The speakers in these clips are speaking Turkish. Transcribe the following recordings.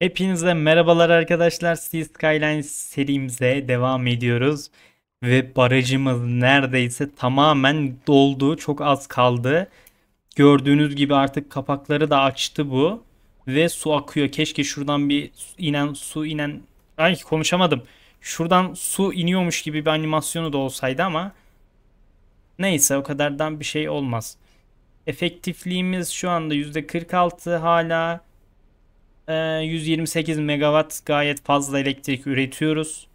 Hepinize merhabalar arkadaşlar. Sea Skylines serimize devam ediyoruz. Ve barajımız neredeyse tamamen doldu. Çok az kaldı. Gördüğünüz gibi artık kapakları da açtı bu. Ve su akıyor. Keşke şuradan bir inen su inen... Ay konuşamadım. Şuradan su iniyormuş gibi bir animasyonu da olsaydı ama... Neyse o kadardan bir şey olmaz. Efektifliğimiz şu anda %46 hala. 128 ee, megawatt gayet fazla elektrik üretiyoruz.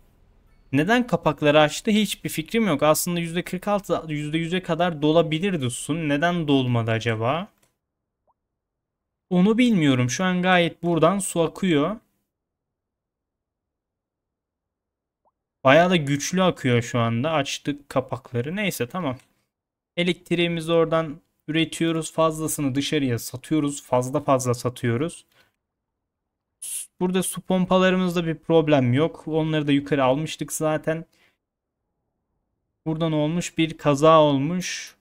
Neden kapakları açtı hiçbir fikrim yok. Aslında %46 %100'e kadar dolabilirdi sun. Neden dolmadı acaba? Onu bilmiyorum. Şu an gayet buradan su akıyor. Bayağı da güçlü akıyor şu anda. Açtık kapakları. Neyse tamam. Elektriğimizi oradan üretiyoruz. Fazlasını dışarıya satıyoruz. Fazla fazla satıyoruz. Burada su pompalarımızda bir problem yok. Onları da yukarı almıştık zaten. Buradan olmuş bir kaza olmuş.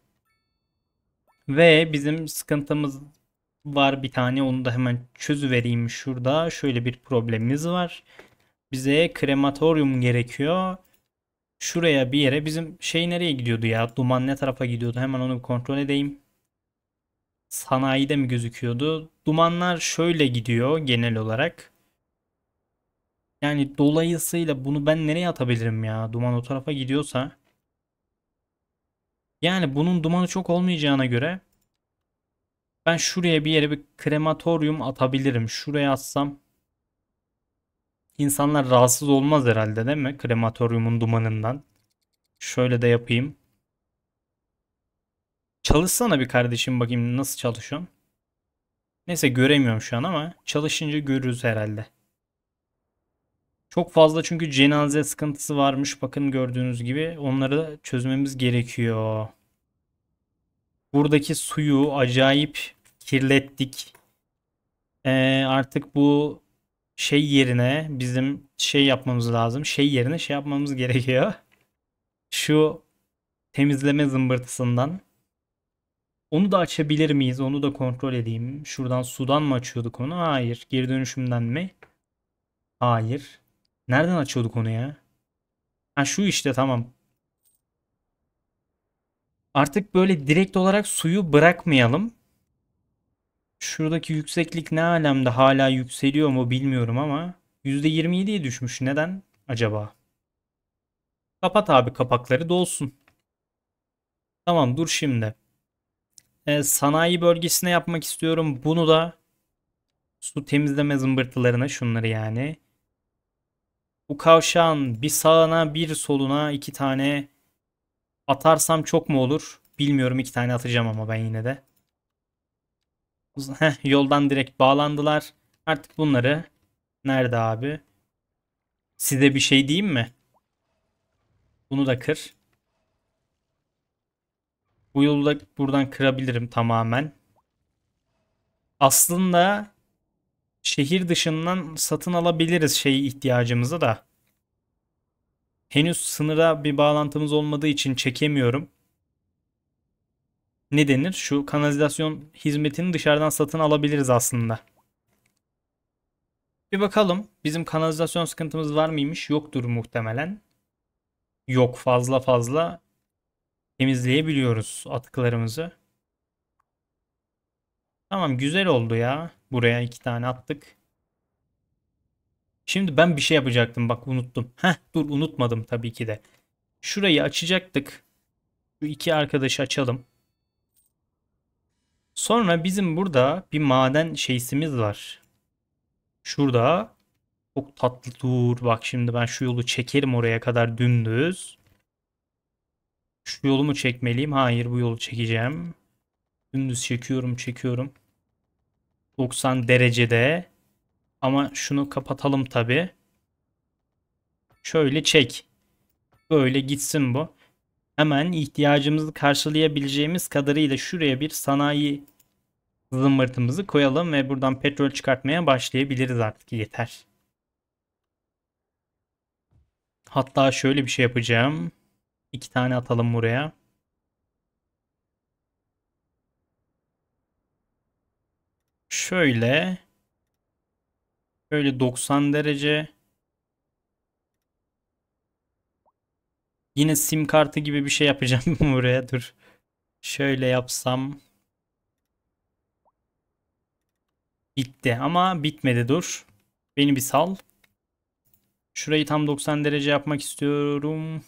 Ve bizim sıkıntımız var bir tane. Onu da hemen çözüvereyim şurada. Şöyle bir problemimiz var. Bize krematoryum gerekiyor. Şuraya bir yere. Bizim şey nereye gidiyordu ya? Duman ne tarafa gidiyordu? Hemen onu bir kontrol edeyim sanayide mi gözüküyordu? Dumanlar şöyle gidiyor genel olarak. Yani dolayısıyla bunu ben nereye atabilirim ya? Duman o tarafa gidiyorsa. Yani bunun dumanı çok olmayacağına göre ben şuraya bir yere bir krematoryum atabilirim. Şuraya atsam insanlar rahatsız olmaz herhalde değil mi? Krematoryumun dumanından. Şöyle de yapayım. Çalışsana bir kardeşim bakayım nasıl çalışıyorsun. Neyse göremiyorum şu an ama çalışınca görürüz herhalde. Çok fazla çünkü cenaze sıkıntısı varmış. Bakın gördüğünüz gibi onları da çözmemiz gerekiyor. Buradaki suyu acayip kirlettik. Ee, artık bu şey yerine bizim şey yapmamız lazım. Şey yerine şey yapmamız gerekiyor. Şu temizleme zımbırtısından. Onu da açabilir miyiz? Onu da kontrol edeyim. Şuradan sudan mı açıyorduk onu? Hayır. Geri dönüşümden mi? Hayır. Nereden açıyorduk onu ya? Ha şu işte tamam. Artık böyle direkt olarak suyu bırakmayalım. Şuradaki yükseklik ne alemde hala yükseliyor mu bilmiyorum ama %27'ye düşmüş. Neden acaba? Kapat abi kapakları dolsun. Tamam dur şimdi. Ee, sanayi bölgesine yapmak istiyorum. Bunu da su temizleme zımbırtılarına şunları yani. Bu kavşağın bir sağına bir soluna iki tane atarsam çok mu olur? Bilmiyorum iki tane atacağım ama ben yine de. Heh, yoldan direkt bağlandılar. Artık bunları nerede abi? Size bir şey diyeyim mi? Bunu da kır. Bu yolda buradan kırabilirim tamamen. Aslında şehir dışından satın alabiliriz şey ihtiyacımızı da. Henüz sınıra bir bağlantımız olmadığı için çekemiyorum. Ne denir? Şu kanalizasyon hizmetini dışarıdan satın alabiliriz aslında. Bir bakalım. Bizim kanalizasyon sıkıntımız var mıymış? Yoktur muhtemelen. Yok fazla fazla temizleyebiliyoruz atıklarımızı. Tamam güzel oldu ya. Buraya iki tane attık. Şimdi ben bir şey yapacaktım. Bak unuttum. Heh dur unutmadım tabii ki de. Şurayı açacaktık. Şu iki arkadaşı açalım. Sonra bizim burada bir maden şeysimiz var. Şurada çok tatlı dur. Bak şimdi ben şu yolu çekerim oraya kadar dümdüz. Şu yolu mu çekmeliyim? Hayır bu yolu çekeceğim. Dümdüz çekiyorum çekiyorum. 90 derecede. Ama şunu kapatalım tabi. Şöyle çek. Böyle gitsin bu. Hemen ihtiyacımızı karşılayabileceğimiz kadarıyla şuraya bir sanayi zımbırtımızı koyalım ve buradan petrol çıkartmaya başlayabiliriz artık yeter. Hatta şöyle bir şey yapacağım. İki tane atalım buraya. Şöyle. Şöyle 90 derece. Yine sim kartı gibi bir şey yapacağım buraya dur. Şöyle yapsam. Bitti ama bitmedi dur. Beni bir sal. Şurayı tam 90 derece yapmak istiyorum.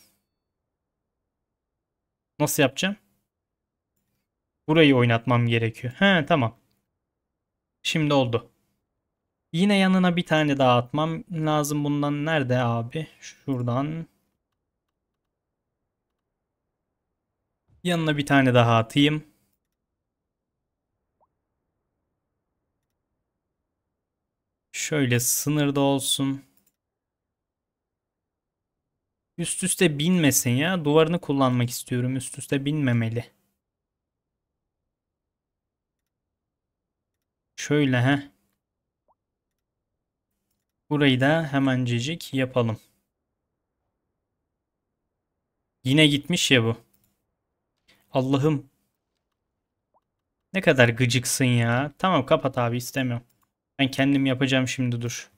Nasıl yapacağım? Burayı oynatmam gerekiyor. He tamam. Şimdi oldu. Yine yanına bir tane daha atmam lazım. Bundan nerede abi? Şuradan. Yanına bir tane daha atayım. Şöyle sınırda olsun. Üst üste binmesin ya. Duvarını kullanmak istiyorum. Üst üste binmemeli. Şöyle he. Burayı da hemencecik yapalım. Yine gitmiş ya bu. Allah'ım. Ne kadar gıcıksın ya. Tamam kapat abi istemiyorum. Ben kendim yapacağım şimdi dur.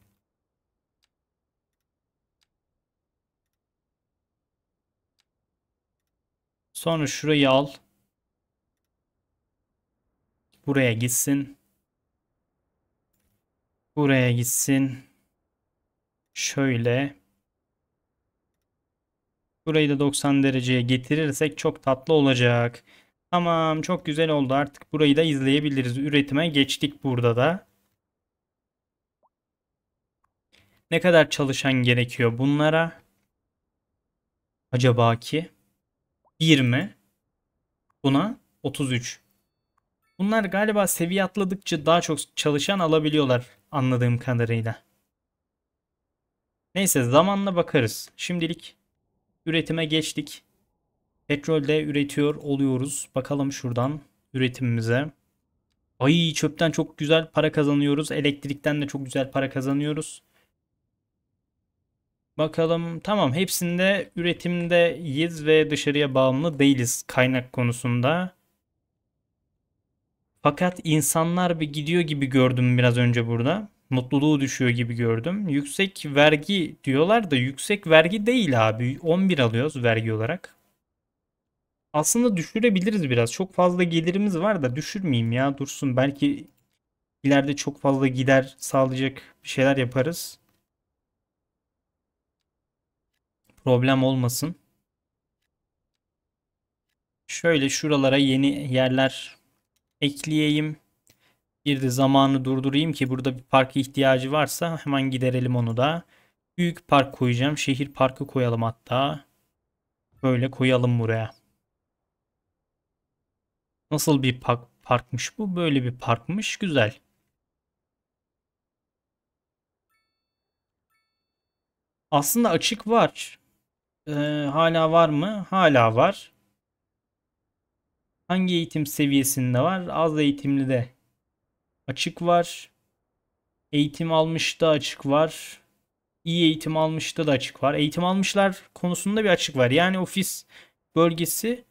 Sonra şurayı al. Buraya gitsin. Buraya gitsin. Şöyle. Burayı da 90 dereceye getirirsek çok tatlı olacak. Tamam çok güzel oldu artık burayı da izleyebiliriz. Üretime geçtik burada da. Ne kadar çalışan gerekiyor bunlara? Acaba ki 20 buna 33. Bunlar galiba seviye atladıkça daha çok çalışan alabiliyorlar anladığım kadarıyla. Neyse zamanla bakarız. Şimdilik üretime geçtik. Petrol de üretiyor oluyoruz. Bakalım şuradan üretimimize. Ay çöpten çok güzel para kazanıyoruz. Elektrikten de çok güzel para kazanıyoruz. Bakalım tamam hepsinde üretimdeyiz ve dışarıya bağımlı değiliz kaynak konusunda. Fakat insanlar bir gidiyor gibi gördüm biraz önce burada. Mutluluğu düşüyor gibi gördüm. Yüksek vergi diyorlar da yüksek vergi değil abi. 11 alıyoruz vergi olarak. Aslında düşürebiliriz biraz. Çok fazla gelirimiz var da düşürmeyeyim ya dursun. Belki ileride çok fazla gider sağlayacak bir şeyler yaparız. Problem olmasın. Şöyle şuralara yeni yerler ekleyeyim. Bir de zamanı durdurayım ki burada bir park ihtiyacı varsa hemen giderelim onu da. Büyük park koyacağım. Şehir parkı koyalım hatta. Böyle koyalım buraya. Nasıl bir park, parkmış bu? Böyle bir parkmış. Güzel. Aslında açık var. Ee, hala var mı? Hala var. Hangi eğitim seviyesinde var? Az eğitimli de açık var. Eğitim da açık var. İyi eğitim almışta da açık var. Eğitim almışlar konusunda bir açık var. Yani ofis bölgesi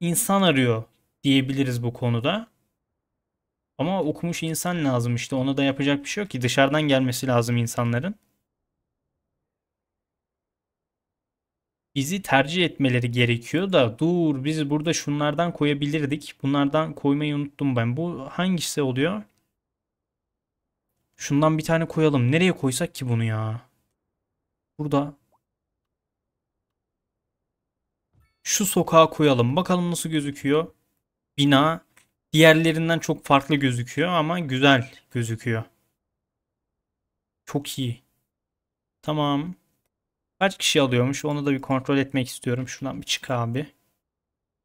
insan arıyor diyebiliriz bu konuda. Ama okumuş insan lazım işte. Ona da yapacak bir şey yok ki. Dışarıdan gelmesi lazım insanların. bizi tercih etmeleri gerekiyor da dur biz burada şunlardan koyabilirdik. Bunlardan koymayı unuttum ben. Bu hangisi oluyor? Şundan bir tane koyalım. Nereye koysak ki bunu ya? Burada. Şu sokağa koyalım. Bakalım nasıl gözüküyor. Bina diğerlerinden çok farklı gözüküyor ama güzel gözüküyor. Çok iyi. Tamam. Kaç kişi alıyormuş onu da bir kontrol etmek istiyorum. Şuradan bir çık abi.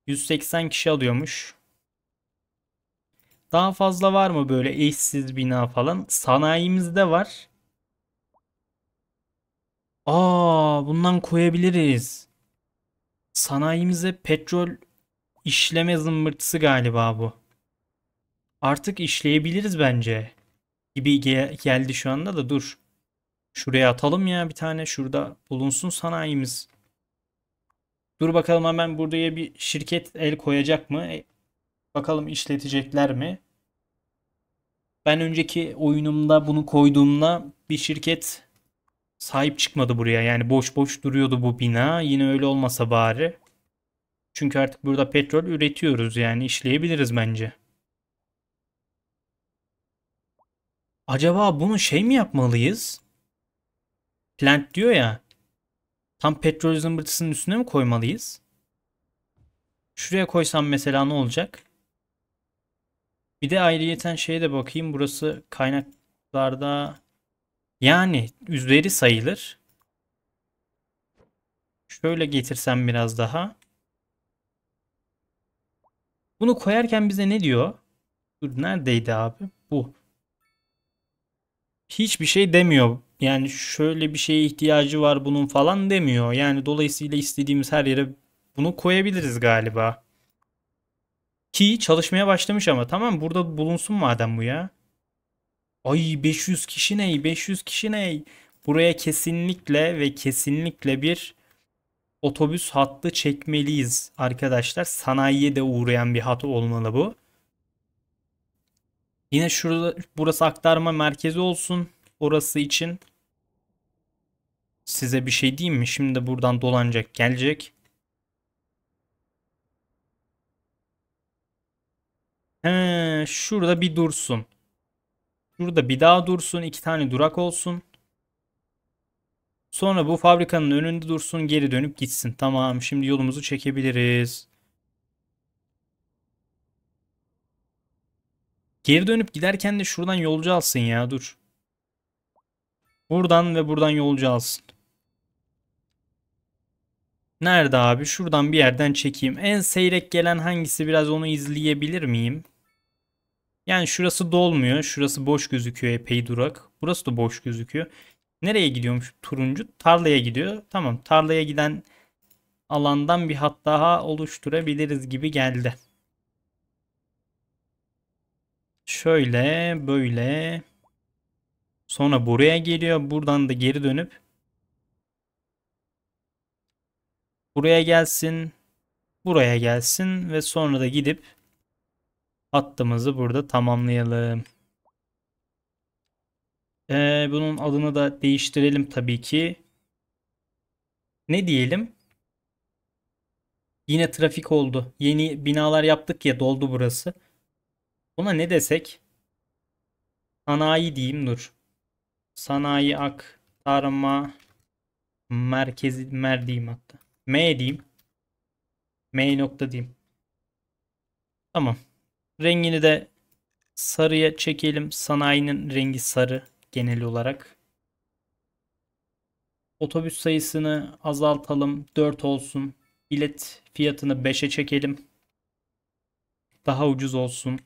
180 kişi alıyormuş. Daha fazla var mı böyle eşsiz bina falan? Sanayimizde var. Aa, bundan koyabiliriz. Sanayimize petrol işleme zımbırtısı galiba bu. Artık işleyebiliriz bence. Gibi gel geldi şu anda da dur. Şuraya atalım ya bir tane. Şurada bulunsun sanayimiz. Dur bakalım hemen buraya bir şirket el koyacak mı? E, bakalım işletecekler mi? Ben önceki oyunumda bunu koyduğumda bir şirket sahip çıkmadı buraya. Yani boş boş duruyordu bu bina. Yine öyle olmasa bari. Çünkü artık burada petrol üretiyoruz yani işleyebiliriz bence. Acaba bunu şey mi yapmalıyız? plant diyor ya. Tam petrol zımbırtısının üstüne mi koymalıyız? Şuraya koysam mesela ne olacak? Bir de ayrıyeten şeye de bakayım. Burası kaynaklarda yani üzeri sayılır. Şöyle getirsem biraz daha. Bunu koyarken bize ne diyor? Dur neredeydi abi? Bu. Hiçbir şey demiyor yani şöyle bir şeye ihtiyacı var bunun falan demiyor. Yani dolayısıyla istediğimiz her yere bunu koyabiliriz galiba. Ki çalışmaya başlamış ama tamam burada bulunsun madem bu ya. Ay 500 kişi ney 500 kişi ney. Buraya kesinlikle ve kesinlikle bir otobüs hattı çekmeliyiz arkadaşlar. Sanayiye de uğrayan bir hat olmalı bu. Yine şurada burası aktarma merkezi olsun orası için size bir şey diyeyim mi? Şimdi buradan dolanacak gelecek. He, şurada bir dursun. Şurada bir daha dursun. iki tane durak olsun. Sonra bu fabrikanın önünde dursun. Geri dönüp gitsin. Tamam şimdi yolumuzu çekebiliriz. Geri dönüp giderken de şuradan yolcu alsın ya dur. Buradan ve buradan yolcu alsın. Nerede abi? Şuradan bir yerden çekeyim. En seyrek gelen hangisi biraz onu izleyebilir miyim? Yani şurası dolmuyor. Şurası boş gözüküyor epey durak. Burası da boş gözüküyor. Nereye gidiyormuş turuncu? Tarlaya gidiyor. Tamam tarlaya giden alandan bir hat daha oluşturabiliriz gibi geldi. Şöyle böyle. Sonra buraya geliyor. Buradan da geri dönüp buraya gelsin. Buraya gelsin ve sonra da gidip hattımızı burada tamamlayalım. Ee, bunun adını da değiştirelim tabii ki. Ne diyelim? Yine trafik oldu. Yeni binalar yaptık ya doldu burası. Buna ne desek? Sanayi diyeyim dur sanayi aktarma merkezi mer diyeyim hatta. M diyeyim. M nokta diyeyim. Tamam. Rengini de sarıya çekelim. Sanayinin rengi sarı genel olarak. Otobüs sayısını azaltalım. 4 olsun. Bilet fiyatını 5'e çekelim. Daha ucuz olsun.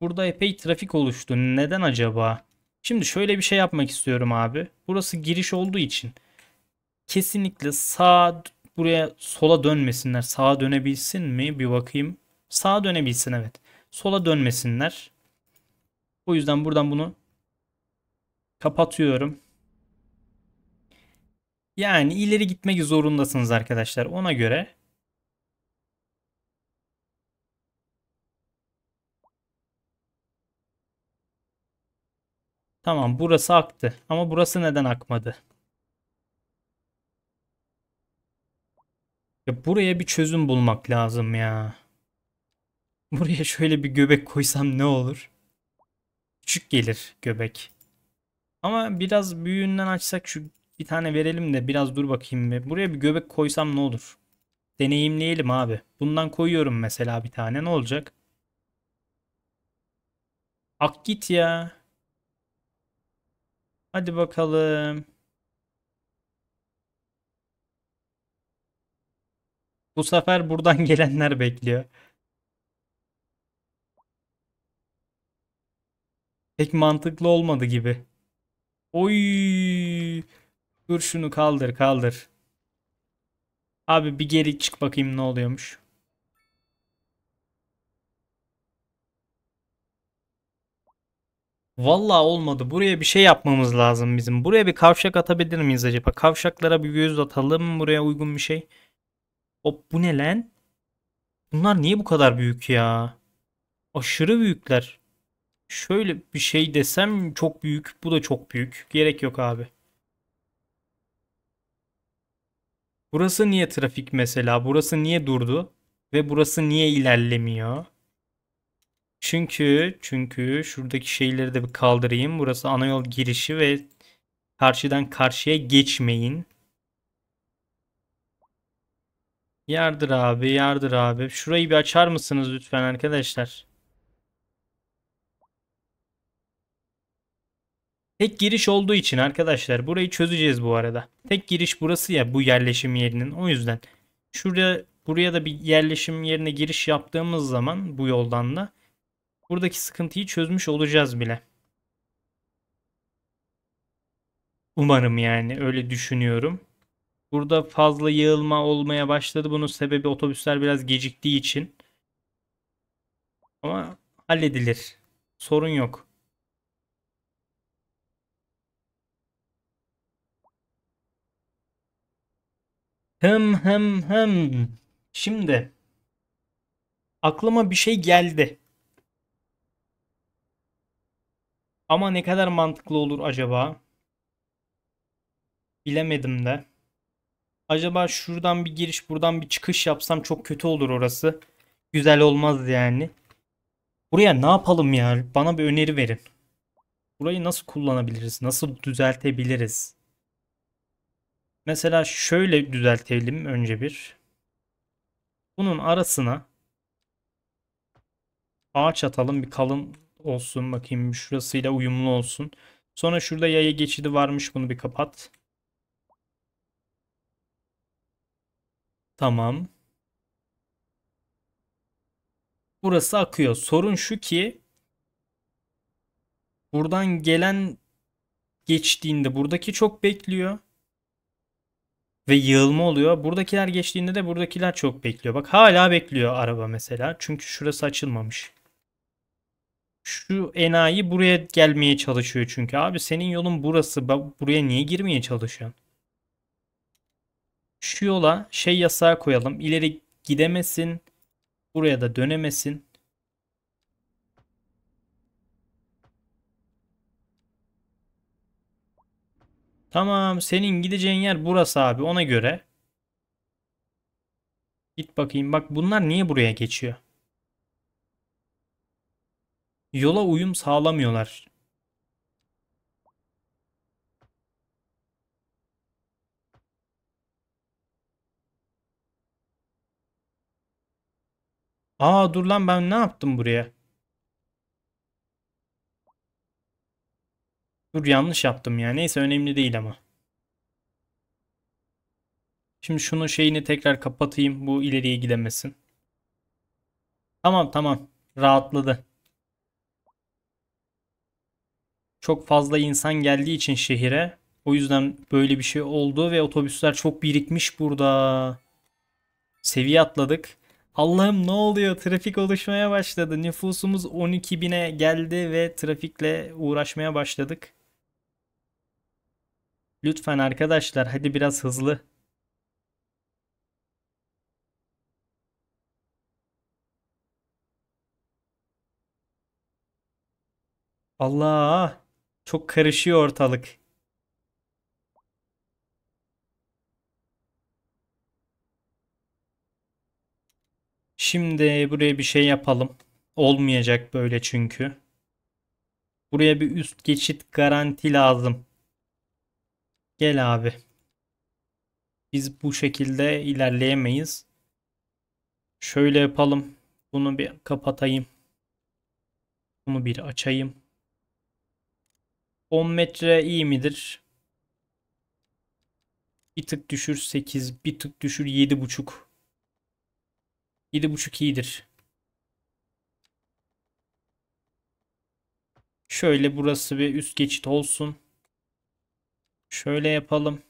Burada epey trafik oluştu. Neden acaba? Şimdi şöyle bir şey yapmak istiyorum abi. Burası giriş olduğu için kesinlikle sağ buraya sola dönmesinler. Sağa dönebilsin mi? Bir bakayım. Sağa dönebilsin evet. Sola dönmesinler. O yüzden buradan bunu kapatıyorum. Yani ileri gitmek zorundasınız arkadaşlar. Ona göre Tamam burası aktı ama burası neden akmadı? Ya buraya bir çözüm bulmak lazım ya. Buraya şöyle bir göbek koysam ne olur? Küçük gelir göbek. Ama biraz büyüğünden açsak şu bir tane verelim de biraz dur bakayım be. Buraya bir göbek koysam ne olur? Deneyimleyelim abi. Bundan koyuyorum mesela bir tane ne olacak? Ak git ya. Hadi bakalım. Bu sefer buradan gelenler bekliyor. Pek mantıklı olmadı gibi. Oy! Dur şunu kaldır kaldır. Abi bir geri çık bakayım ne oluyormuş. Vallahi olmadı. Buraya bir şey yapmamız lazım bizim. Buraya bir kavşak atabilir miyiz acaba? Kavşaklara bir göz atalım. Buraya uygun bir şey. Hop bu ne lan? Bunlar niye bu kadar büyük ya? Aşırı büyükler. Şöyle bir şey desem çok büyük. Bu da çok büyük. Gerek yok abi. Burası niye trafik mesela? Burası niye durdu? Ve burası niye ilerlemiyor? Çünkü çünkü şuradaki şeyleri de bir kaldırayım. Burası ana yol girişi ve karşıdan karşıya geçmeyin. Yardır abi, yardır abi. Şurayı bir açar mısınız lütfen arkadaşlar? Tek giriş olduğu için arkadaşlar burayı çözeceğiz bu arada. Tek giriş burası ya bu yerleşim yerinin. O yüzden şuraya buraya da bir yerleşim yerine giriş yaptığımız zaman bu yoldan da buradaki sıkıntıyı çözmüş olacağız bile. Umarım yani öyle düşünüyorum. Burada fazla yığılma olmaya başladı. Bunun sebebi otobüsler biraz geciktiği için. Ama halledilir. Sorun yok. Hem hem hem. Şimdi aklıma bir şey geldi. Ama ne kadar mantıklı olur acaba? Bilemedim de. Acaba şuradan bir giriş buradan bir çıkış yapsam çok kötü olur orası. Güzel olmaz yani. Buraya ne yapalım ya? Bana bir öneri verin. Burayı nasıl kullanabiliriz? Nasıl düzeltebiliriz? Mesela şöyle düzeltelim önce bir. Bunun arasına ağaç atalım bir kalın olsun. Bakayım şurasıyla uyumlu olsun. Sonra şurada yaya geçidi varmış. Bunu bir kapat. Tamam. Burası akıyor. Sorun şu ki buradan gelen geçtiğinde buradaki çok bekliyor ve yığılma oluyor. Buradakiler geçtiğinde de buradakiler çok bekliyor. Bak hala bekliyor araba mesela. Çünkü şurası açılmamış şu enayi buraya gelmeye çalışıyor çünkü. Abi senin yolun burası. Buraya niye girmeye çalışıyorsun? Şu yola şey yasağı koyalım. İleri gidemesin. Buraya da dönemesin. Tamam senin gideceğin yer burası abi ona göre. Git bakayım bak bunlar niye buraya geçiyor? yola uyum sağlamıyorlar. Aa dur lan ben ne yaptım buraya? Dur yanlış yaptım ya. Neyse önemli değil ama. Şimdi şunun şeyini tekrar kapatayım. Bu ileriye gidemesin. Tamam tamam. Rahatladı. Çok fazla insan geldiği için şehire. O yüzden böyle bir şey oldu ve otobüsler çok birikmiş burada. Seviye atladık. Allah'ım ne oluyor? Trafik oluşmaya başladı. Nüfusumuz 12 bine geldi ve trafikle uğraşmaya başladık. Lütfen arkadaşlar hadi biraz hızlı. Allah! Çok karışıyor ortalık. Şimdi buraya bir şey yapalım. Olmayacak böyle çünkü. Buraya bir üst geçit garanti lazım. Gel abi. Biz bu şekilde ilerleyemeyiz. Şöyle yapalım. Bunu bir kapatayım. Bunu bir açayım. 10 metre iyi midir? Bir tık düşür 8, bir tık düşür 7.5. 7.5 iyidir. Şöyle burası bir üst geçit olsun. Şöyle yapalım.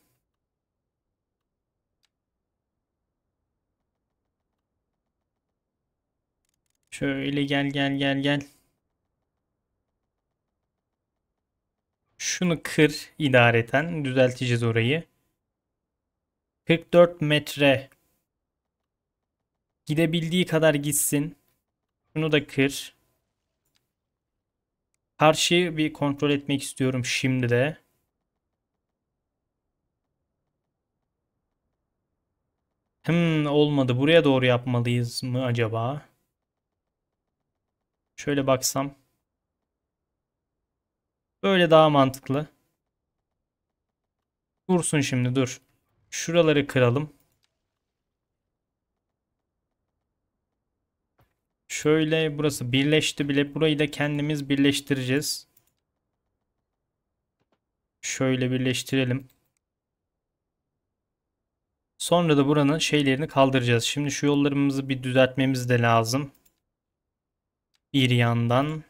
Şöyle gel gel gel gel. Şunu kır idareten. Düzelteceğiz orayı. 44 metre. Gidebildiği kadar gitsin. Şunu da kır. Karşıyı bir kontrol etmek istiyorum şimdi de. Hmm olmadı. Buraya doğru yapmalıyız mı acaba? Şöyle baksam. Böyle daha mantıklı. Dursun şimdi dur. Şuraları kıralım. Şöyle burası birleşti bile. Burayı da kendimiz birleştireceğiz. Şöyle birleştirelim. Sonra da buranın şeylerini kaldıracağız. Şimdi şu yollarımızı bir düzeltmemiz de lazım. Bir yandan.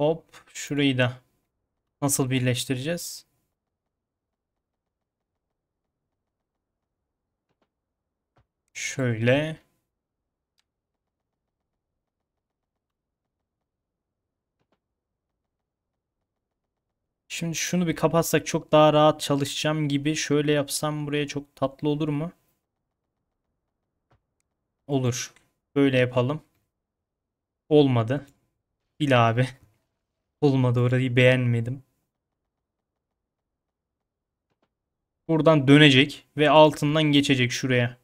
Hop şurayı da nasıl birleştireceğiz? Şöyle. Şimdi şunu bir kapatsak çok daha rahat çalışacağım gibi. Şöyle yapsam buraya çok tatlı olur mu? Olur. Böyle yapalım. Olmadı. Bil abi. Olmadı orayı beğenmedim. Buradan dönecek ve altından geçecek şuraya.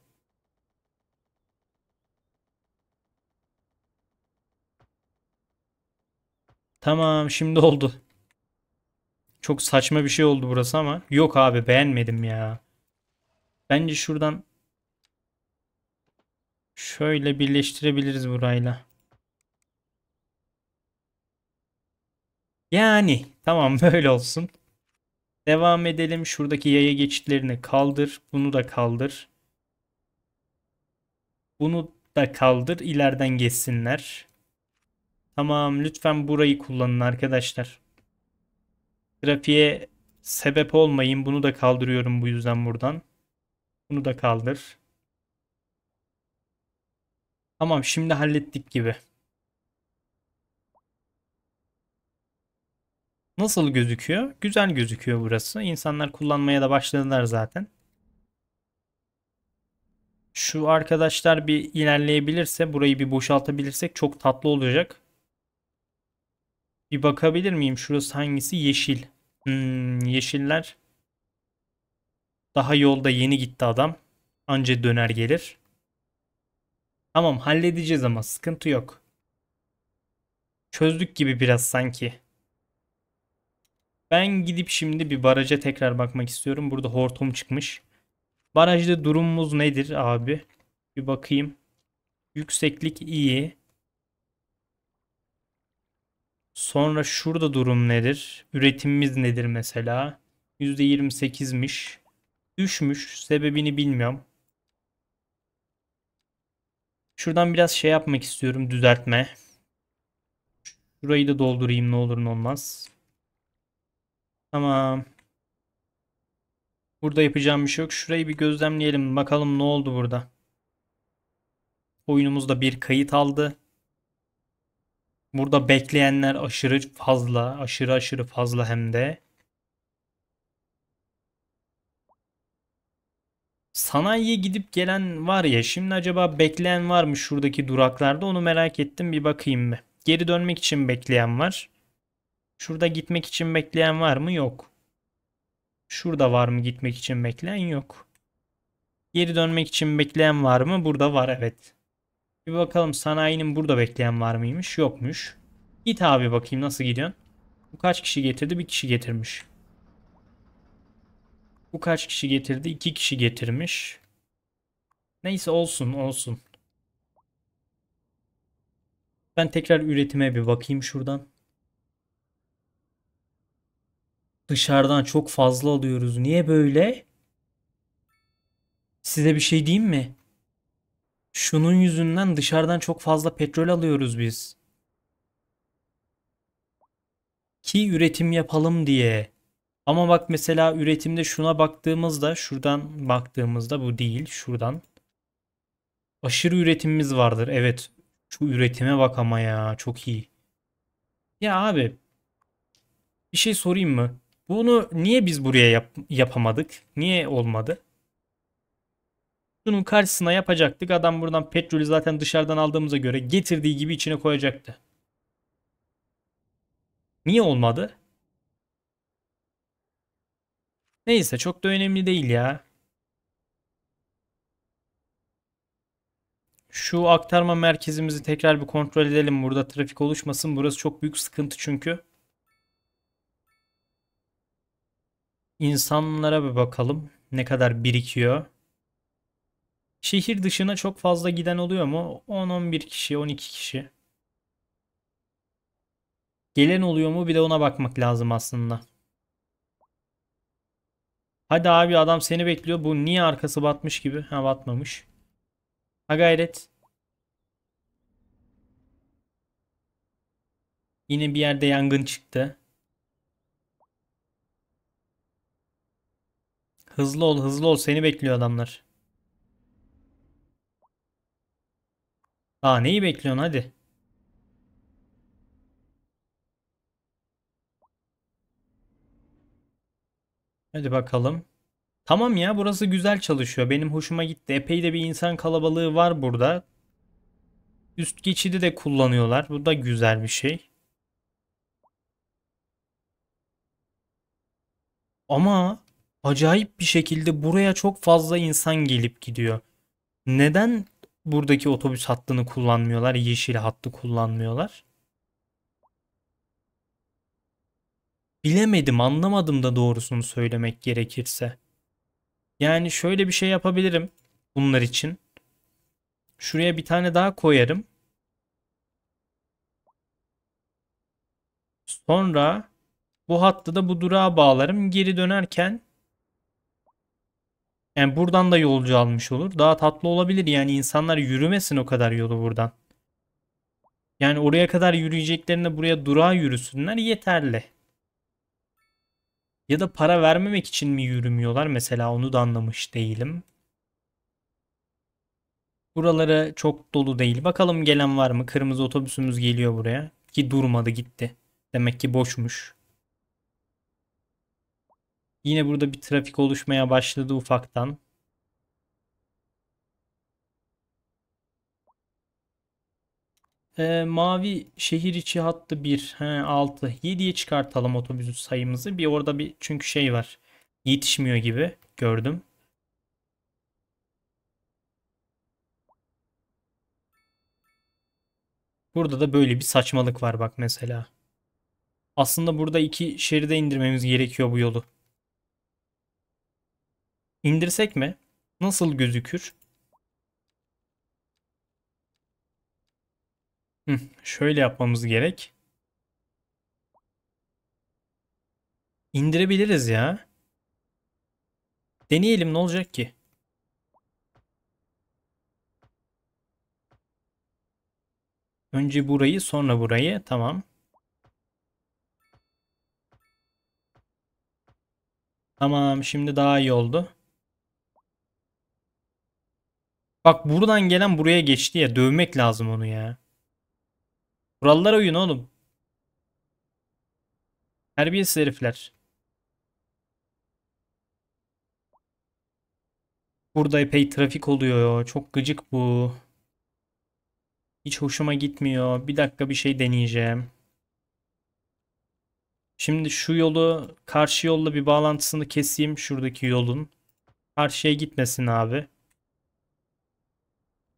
Tamam şimdi oldu. Çok saçma bir şey oldu burası ama. Yok abi beğenmedim ya. Bence şuradan şöyle birleştirebiliriz burayla. Yani tamam böyle olsun. Devam edelim. Şuradaki yaya geçitlerini kaldır. Bunu da kaldır. Bunu da kaldır. İleriden geçsinler. Tamam lütfen burayı kullanın arkadaşlar. Trafiğe sebep olmayın. Bunu da kaldırıyorum bu yüzden buradan. Bunu da kaldır. Tamam şimdi hallettik gibi. Nasıl gözüküyor? Güzel gözüküyor burası. İnsanlar kullanmaya da başladılar zaten. Şu arkadaşlar bir ilerleyebilirse, burayı bir boşaltabilirsek çok tatlı olacak. Bir bakabilir miyim? Şurası hangisi? Yeşil. Hmm, yeşiller. Daha yolda yeni gitti adam. Anca döner gelir. Tamam halledeceğiz ama sıkıntı yok. Çözdük gibi biraz sanki. Ben gidip şimdi bir baraja tekrar bakmak istiyorum. Burada hortum çıkmış. Barajda durumumuz nedir abi? Bir bakayım. Yükseklik iyi. Sonra şurada durum nedir? Üretimimiz nedir mesela? %28'miş. Düşmüş. Sebebini bilmiyorum. Şuradan biraz şey yapmak istiyorum. Düzeltme. Şurayı da doldurayım ne olur ne olmaz. Tamam. Burada yapacağım bir şey yok. Şurayı bir gözlemleyelim. Bakalım ne oldu burada. Oyunumuzda bir kayıt aldı. Burada bekleyenler aşırı fazla. Aşırı aşırı fazla hem de. Sanayiye gidip gelen var ya şimdi acaba bekleyen var mı şuradaki duraklarda onu merak ettim bir bakayım mı? Geri dönmek için bekleyen var. Şurada gitmek için bekleyen var mı? Yok. Şurada var mı gitmek için bekleyen? Yok. Geri dönmek için bekleyen var mı? Burada var evet. Bir bakalım sanayinin burada bekleyen var mıymış? Yokmuş. Git abi bakayım nasıl gidiyorsun? Bu kaç kişi getirdi? Bir kişi getirmiş. Bu kaç kişi getirdi? İki kişi getirmiş. Neyse olsun olsun. Ben tekrar üretime bir bakayım şuradan. Dışarıdan çok fazla alıyoruz. Niye böyle? Size bir şey diyeyim mi? Şunun yüzünden dışarıdan çok fazla petrol alıyoruz biz. Ki üretim yapalım diye. Ama bak mesela üretimde şuna baktığımızda şuradan baktığımızda bu değil şuradan. Aşırı üretimimiz vardır. Evet şu üretime bak ama ya çok iyi. Ya abi bir şey sorayım mı? Bunu niye biz buraya yap yapamadık? Niye olmadı? Bunun karşısına yapacaktık. Adam buradan petrolü zaten dışarıdan aldığımıza göre getirdiği gibi içine koyacaktı. Niye olmadı? Neyse çok da önemli değil ya. Şu aktarma merkezimizi tekrar bir kontrol edelim. Burada trafik oluşmasın. Burası çok büyük sıkıntı çünkü. İnsanlara bir bakalım. Ne kadar birikiyor. Şehir dışına çok fazla giden oluyor mu? 10-11 kişi, 12 kişi. Gelen oluyor mu? Bir de ona bakmak lazım aslında. Hadi abi adam seni bekliyor. Bu niye arkası batmış gibi? Ha batmamış. Ha gayret. Yine bir yerde yangın çıktı. Hızlı ol hızlı ol seni bekliyor adamlar. Aa neyi bekliyorsun hadi. Hadi bakalım. Tamam ya burası güzel çalışıyor. Benim hoşuma gitti. Epey de bir insan kalabalığı var burada. Üst geçidi de kullanıyorlar. Bu da güzel bir şey. Ama acayip bir şekilde buraya çok fazla insan gelip gidiyor. Neden buradaki otobüs hattını kullanmıyorlar? Yeşil hattı kullanmıyorlar. Bilemedim, anlamadım da doğrusunu söylemek gerekirse. Yani şöyle bir şey yapabilirim bunlar için. Şuraya bir tane daha koyarım. Sonra bu hattı da bu durağa bağlarım. Geri dönerken yani buradan da yolcu almış olur. Daha tatlı olabilir yani insanlar yürümesin o kadar yolu buradan. Yani oraya kadar yürüyeceklerine buraya durağa yürüsünler yeterli. Ya da para vermemek için mi yürümüyorlar mesela onu da anlamış değilim. Buraları çok dolu değil. Bakalım gelen var mı? Kırmızı otobüsümüz geliyor buraya. Ki durmadı gitti. Demek ki boşmuş. Yine burada bir trafik oluşmaya başladı ufaktan. Ee, mavi şehir içi hattı 1, he, 6, 7'ye çıkartalım otobüsü sayımızı. Bir orada bir çünkü şey var. Yetişmiyor gibi gördüm. Burada da böyle bir saçmalık var bak mesela. Aslında burada iki şeride indirmemiz gerekiyor bu yolu. İndirsek mi? Nasıl gözükür? Hı, şöyle yapmamız gerek. İndirebiliriz ya. Deneyelim ne olacak ki? Önce burayı sonra burayı. Tamam. Tamam şimdi daha iyi oldu. Bak buradan gelen buraya geçti ya. Dövmek lazım onu ya. Kurallara uyun oğlum. Terbiyesiz herifler. Burada epey trafik oluyor. Çok gıcık bu. Hiç hoşuma gitmiyor. Bir dakika bir şey deneyeceğim. Şimdi şu yolu karşı yolla bir bağlantısını keseyim şuradaki yolun. Karşıya gitmesin abi.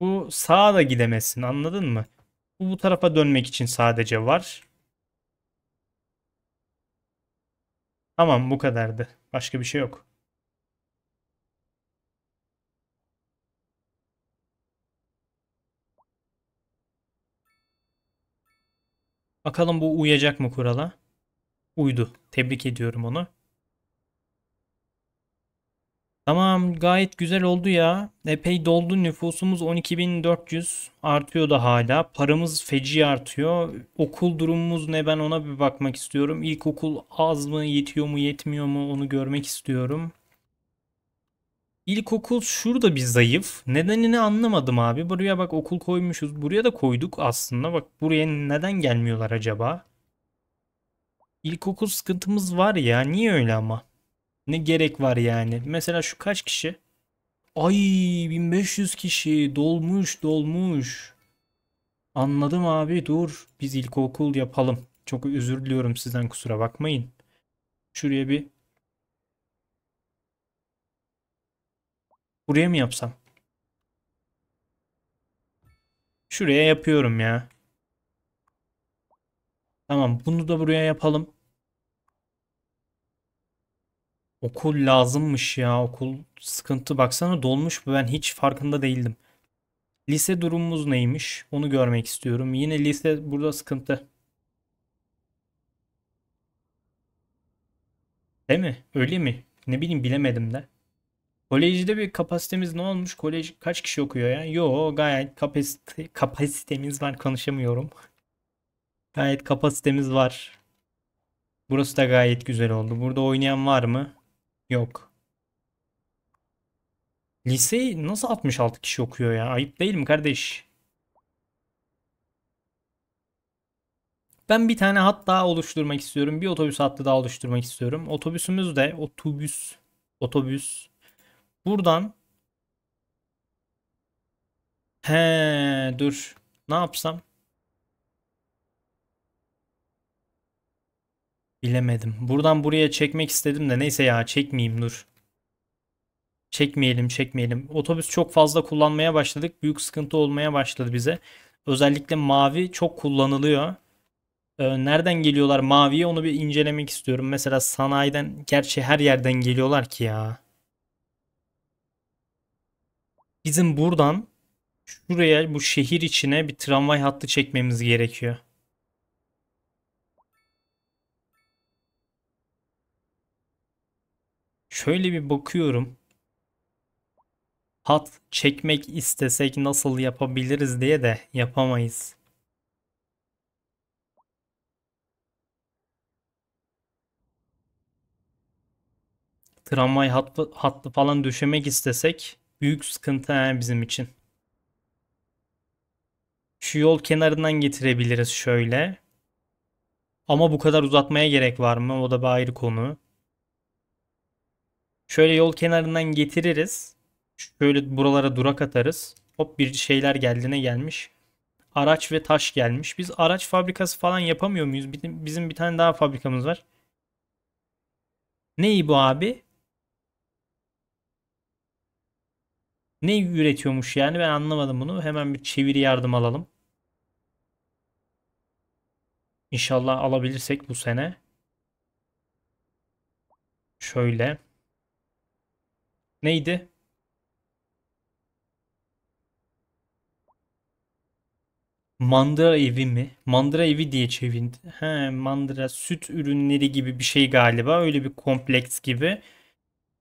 Bu sağa da gidemezsin anladın mı? Bu, bu tarafa dönmek için sadece var. Tamam bu kadardı. Başka bir şey yok. Bakalım bu uyacak mı kurala? Uydu. Tebrik ediyorum onu. Tamam gayet güzel oldu ya. Epey doldu nüfusumuz 12.400 artıyor da hala. Paramız feci artıyor. Okul durumumuz ne ben ona bir bakmak istiyorum. İlkokul az mı yetiyor mu yetmiyor mu onu görmek istiyorum. İlkokul şurada bir zayıf. Nedenini anlamadım abi. Buraya bak okul koymuşuz. Buraya da koyduk aslında. Bak buraya neden gelmiyorlar acaba? İlkokul sıkıntımız var ya. Niye öyle ama? Ne gerek var yani? Mesela şu kaç kişi? Ay 1500 kişi dolmuş dolmuş. Anladım abi dur. Biz ilkokul yapalım. Çok özür diliyorum sizden kusura bakmayın. Şuraya bir Buraya mı yapsam? Şuraya yapıyorum ya. Tamam bunu da buraya yapalım. Okul lazımmış ya. Okul sıkıntı baksana dolmuş. Ben hiç farkında değildim. Lise durumumuz neymiş? Onu görmek istiyorum. Yine lise burada sıkıntı. Değil mi? Öyle mi? Ne bileyim bilemedim de. Kolejde bir kapasitemiz ne olmuş? Kolej kaç kişi okuyor ya? Yo gayet kapasite, kapasitemiz var konuşamıyorum. gayet kapasitemiz var. Burası da gayet güzel oldu. Burada oynayan var mı? Yok. Liseyi nasıl 66 kişi okuyor ya? Ayıp değil mi kardeş? Ben bir tane hat daha oluşturmak istiyorum. Bir otobüs hattı daha oluşturmak istiyorum. Otobüsümüz de otobüs otobüs buradan he dur ne yapsam Bilemedim. Buradan buraya çekmek istedim de neyse ya çekmeyeyim dur. Çekmeyelim çekmeyelim. Otobüs çok fazla kullanmaya başladık. Büyük sıkıntı olmaya başladı bize. Özellikle mavi çok kullanılıyor. Ee, nereden geliyorlar maviye onu bir incelemek istiyorum. Mesela sanayiden gerçi her yerden geliyorlar ki ya. Bizim buradan şuraya bu şehir içine bir tramvay hattı çekmemiz gerekiyor. Şöyle bir bakıyorum. Hat çekmek istesek nasıl yapabiliriz diye de yapamayız. Tramvay hattı, hattı falan döşemek istesek büyük sıkıntı he bizim için. Şu yol kenarından getirebiliriz şöyle. Ama bu kadar uzatmaya gerek var mı? O da bir ayrı konu. Şöyle yol kenarından getiririz. Şöyle buralara durak atarız. Hop bir şeyler geldiğine gelmiş. Araç ve taş gelmiş. Biz araç fabrikası falan yapamıyor muyuz? Bizim bir tane daha fabrikamız var. Neyi bu abi? Ne üretiyormuş yani ben anlamadım bunu. Hemen bir çeviri yardım alalım. İnşallah alabilirsek bu sene. Şöyle. Neydi? Mandıra evi mi? Mandıra evi diye çevirdi. He, mandıra süt ürünleri gibi bir şey galiba. Öyle bir kompleks gibi.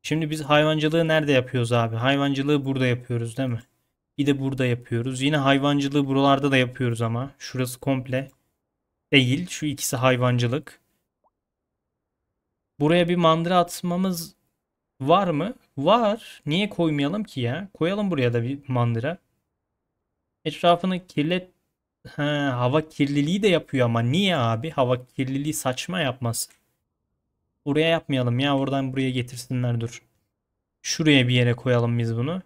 Şimdi biz hayvancılığı nerede yapıyoruz abi? Hayvancılığı burada yapıyoruz değil mi? Bir de burada yapıyoruz. Yine hayvancılığı buralarda da yapıyoruz ama. Şurası komple değil. Şu ikisi hayvancılık. Buraya bir mandıra atmamız var mı? Var. Niye koymayalım ki ya? Koyalım buraya da bir mandıra. Etrafını kirlet... ha, hava kirliliği de yapıyor ama niye abi? Hava kirliliği saçma yapmaz. Oraya yapmayalım ya. Oradan buraya getirsinler dur. Şuraya bir yere koyalım biz bunu.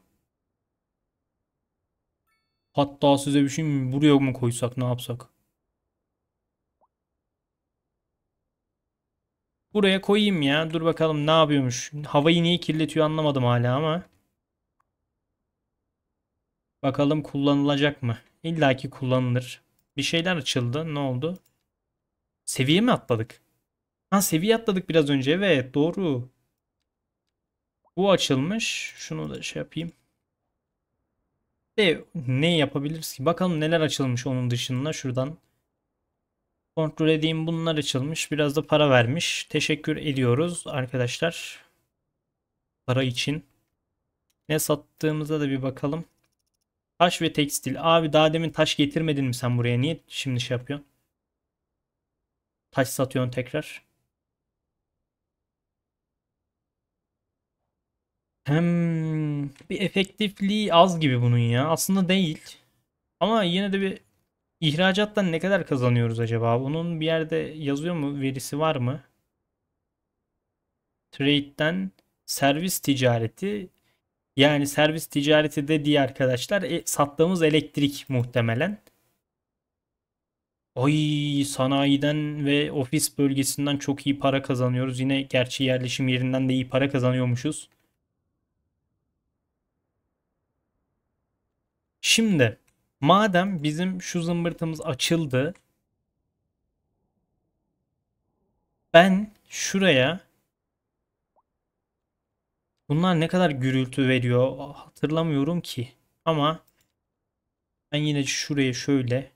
Hatta size bir şey mi? Buraya mı koysak ne yapsak? Buraya koyayım ya. Dur bakalım ne yapıyormuş. Havayı niye kirletiyor anlamadım hala ama. Bakalım kullanılacak mı? İlla ki kullanılır. Bir şeyler açıldı. Ne oldu? Seviye mi atladık? Ha seviye atladık biraz önce. Evet doğru. Bu açılmış. Şunu da şey yapayım. De ne yapabiliriz ki? Bakalım neler açılmış onun dışında. Şuradan Kontrol edeyim bunlar açılmış. Biraz da para vermiş. Teşekkür ediyoruz arkadaşlar. Para için. Ne sattığımıza da bir bakalım. Taş ve tekstil. Abi daha demin taş getirmedin mi sen buraya? Niye şimdi şey yapıyorsun? Taş satıyorsun tekrar. Hem bir efektifliği az gibi bunun ya. Aslında değil. Ama yine de bir İhracattan ne kadar kazanıyoruz acaba? Bunun bir yerde yazıyor mu? Verisi var mı? Trade'den servis ticareti yani servis ticareti dediği arkadaşlar e, sattığımız elektrik muhtemelen. Ay sanayiden ve ofis bölgesinden çok iyi para kazanıyoruz. Yine gerçi yerleşim yerinden de iyi para kazanıyormuşuz. Şimdi Madem bizim şu zımbırtımız açıldı. Ben şuraya bunlar ne kadar gürültü veriyor hatırlamıyorum ki. Ama ben yine şuraya şöyle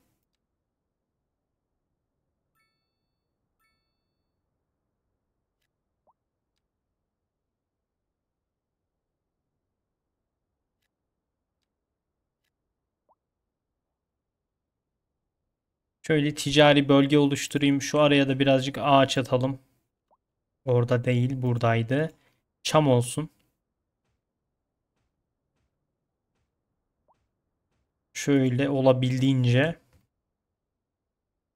Şöyle ticari bölge oluşturayım. Şu araya da birazcık ağaç atalım. Orada değil buradaydı. Çam olsun. Şöyle olabildiğince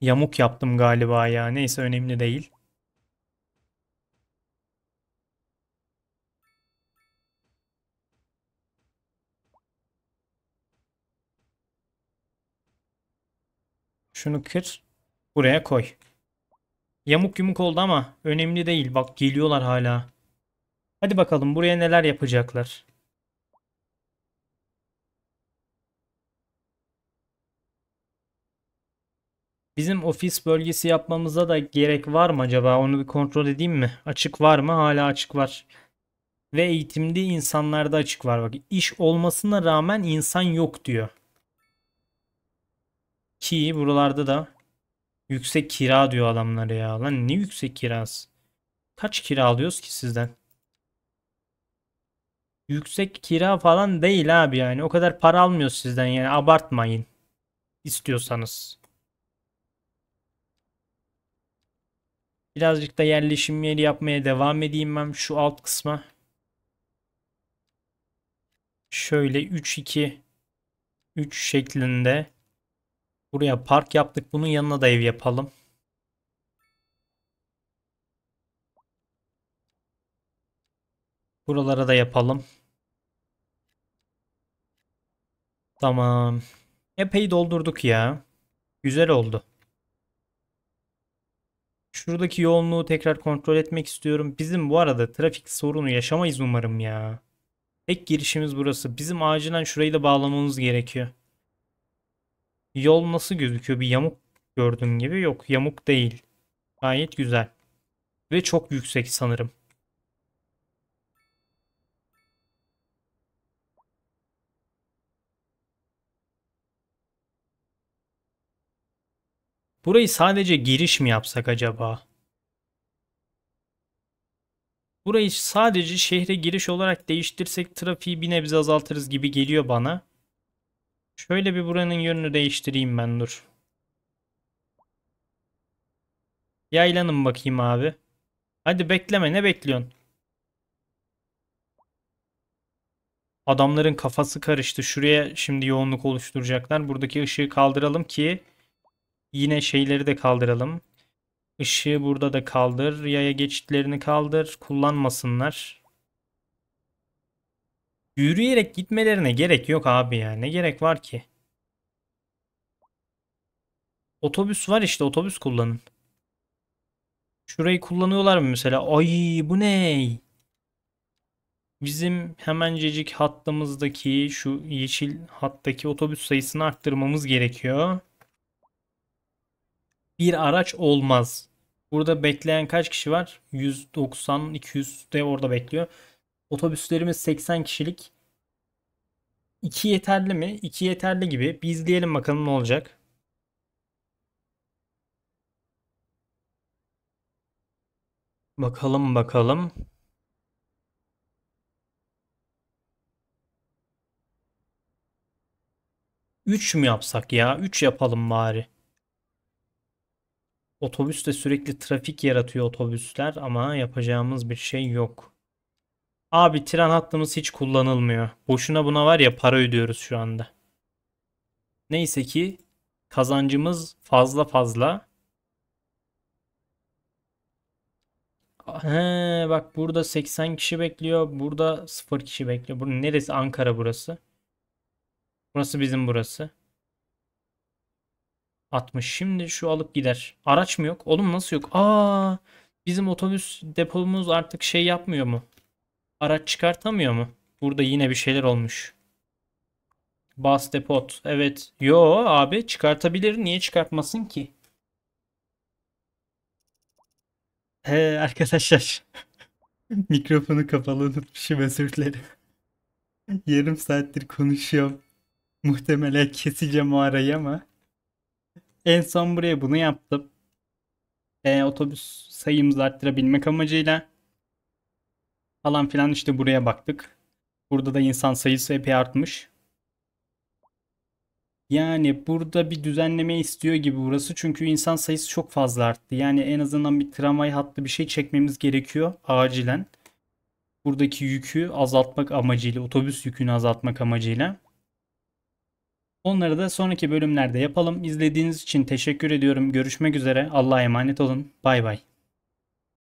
yamuk yaptım galiba ya. Neyse önemli değil. Şunu kır. Buraya koy. Yamuk yumuk oldu ama önemli değil. Bak geliyorlar hala. Hadi bakalım buraya neler yapacaklar. Bizim ofis bölgesi yapmamıza da gerek var mı acaba? Onu bir kontrol edeyim mi? Açık var mı? Hala açık var. Ve eğitimli insanlarda açık var. Bak iş olmasına rağmen insan yok diyor. Ki buralarda da yüksek kira diyor adamları ya. Lan ne yüksek kirası? Kaç kira alıyoruz ki sizden? Yüksek kira falan değil abi yani. O kadar para almıyoruz sizden yani abartmayın. istiyorsanız. Birazcık da yerleşim yeri yapmaya devam edeyim ben şu alt kısma. Şöyle 3-2 3 şeklinde Buraya park yaptık. Bunun yanına da ev yapalım. Buralara da yapalım. Tamam. Epey doldurduk ya. Güzel oldu. Şuradaki yoğunluğu tekrar kontrol etmek istiyorum. Bizim bu arada trafik sorunu yaşamayız umarım ya. Tek girişimiz burası. Bizim acilen şurayı da bağlamamız gerekiyor. Yol nasıl gözüküyor? Bir yamuk gördüğüm gibi. Yok yamuk değil. Gayet güzel. Ve çok yüksek sanırım. Burayı sadece giriş mi yapsak acaba? Burayı sadece şehre giriş olarak değiştirsek trafiği bir nebze azaltırız gibi geliyor bana. Şöyle bir buranın yönünü değiştireyim ben dur. Yaylanın bakayım abi. Hadi bekleme ne bekliyorsun? Adamların kafası karıştı. Şuraya şimdi yoğunluk oluşturacaklar. Buradaki ışığı kaldıralım ki yine şeyleri de kaldıralım. Işığı burada da kaldır. Yaya geçitlerini kaldır. Kullanmasınlar. Yürüyerek gitmelerine gerek yok abi ya. Ne gerek var ki? Otobüs var işte otobüs kullanın. Şurayı kullanıyorlar mı mesela? Ay bu ne? Bizim hemencecik hattımızdaki şu yeşil hattaki otobüs sayısını arttırmamız gerekiyor. Bir araç olmaz. Burada bekleyen kaç kişi var? 190, 200 de orada bekliyor. Otobüslerimiz 80 kişilik. 2 yeterli mi? 2 yeterli gibi. Bir izleyelim bakalım ne olacak. Bakalım bakalım. Üç mü yapsak ya? Üç yapalım bari. Otobüs de sürekli trafik yaratıyor otobüsler ama yapacağımız bir şey yok. Abi tren hattımız hiç kullanılmıyor. Boşuna buna var ya para ödüyoruz şu anda. Neyse ki kazancımız fazla fazla. He, bak burada 80 kişi bekliyor. Burada 0 kişi bekliyor. Burası neresi? Ankara burası. Burası bizim burası. 60. Şimdi şu alıp gider. Araç mı yok? Oğlum nasıl yok? Aa, bizim otobüs depomuz artık şey yapmıyor mu? Araç çıkartamıyor mu? Burada yine bir şeyler olmuş. Bas depot. Evet. Yo abi çıkartabilir. Niye çıkartmasın ki? He arkadaşlar. Mikrofonu kapalı unutmuşum özür dilerim. Yarım saattir konuşuyorum. Muhtemelen keseceğim o arayı ama. En son buraya bunu yaptım. E, otobüs sayımızı arttırabilmek amacıyla falan filan işte buraya baktık. Burada da insan sayısı epey artmış. Yani burada bir düzenleme istiyor gibi burası çünkü insan sayısı çok fazla arttı. Yani en azından bir tramvay hattı bir şey çekmemiz gerekiyor acilen. Buradaki yükü azaltmak amacıyla, otobüs yükünü azaltmak amacıyla. Onları da sonraki bölümlerde yapalım. İzlediğiniz için teşekkür ediyorum. Görüşmek üzere. Allah'a emanet olun. Bay bay.